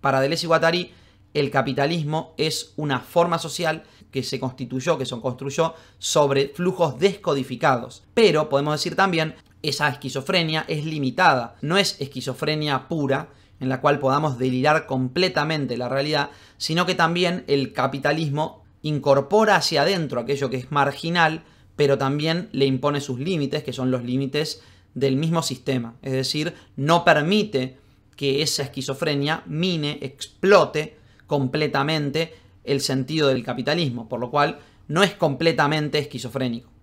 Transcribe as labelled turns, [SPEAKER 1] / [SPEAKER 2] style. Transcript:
[SPEAKER 1] Para Deleuze y Guattari, el capitalismo es una forma social que se constituyó, que se construyó sobre flujos descodificados. Pero podemos decir también, esa esquizofrenia es limitada, no es esquizofrenia pura, en la cual podamos delirar completamente la realidad, sino que también el capitalismo incorpora hacia adentro aquello que es marginal, pero también le impone sus límites, que son los límites del mismo sistema. Es decir, no permite que esa esquizofrenia mine, explote completamente el sentido del capitalismo, por lo cual no es completamente esquizofrénico.